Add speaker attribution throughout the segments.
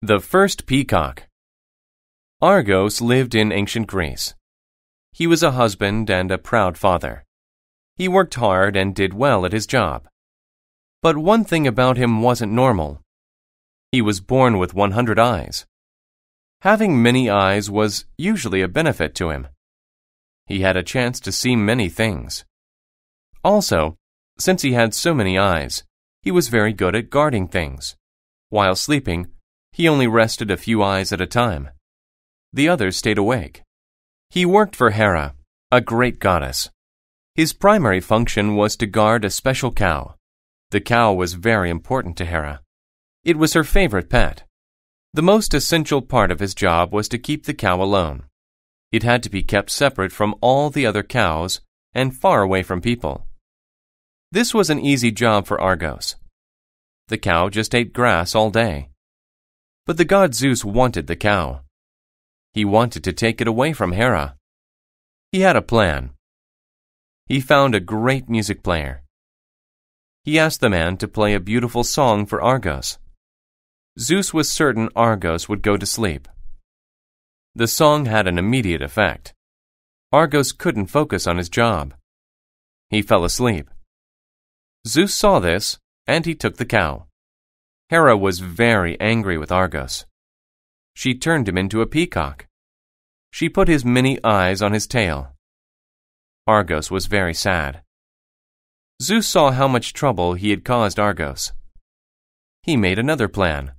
Speaker 1: The First Peacock Argos lived in ancient Greece. He was a husband and a proud father. He worked hard and did well at his job. But one thing about him wasn't normal. He was born with 100 eyes. Having many eyes was usually a benefit to him. He had a chance to see many things. Also, since he had so many eyes, he was very good at guarding things. While sleeping, he only rested a few eyes at a time. The others stayed awake. He worked for Hera, a great goddess. His primary function was to guard a special cow. The cow was very important to Hera. It was her favorite pet. The most essential part of his job was to keep the cow alone. It had to be kept separate from all the other cows and far away from people. This was an easy job for Argos. The cow just ate grass all day. But the god Zeus wanted the cow. He wanted to take it away from Hera. He had a plan. He found a great music player. He asked the man to play a beautiful song for Argos. Zeus was certain Argos would go to sleep. The song had an immediate effect. Argos couldn't focus on his job. He fell asleep. Zeus saw this and he took the cow. Hera was very angry with Argos. She turned him into a peacock. She put his many eyes on his tail. Argos was very sad. Zeus saw how much trouble he had caused Argos. He made another plan.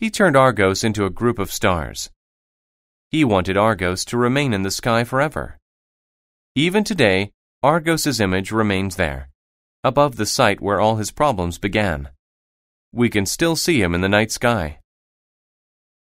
Speaker 1: He turned Argos into a group of stars. He wanted Argos to remain in the sky forever. Even today, Argos's image remains there above the site where all his problems began. We can still see him in the night sky.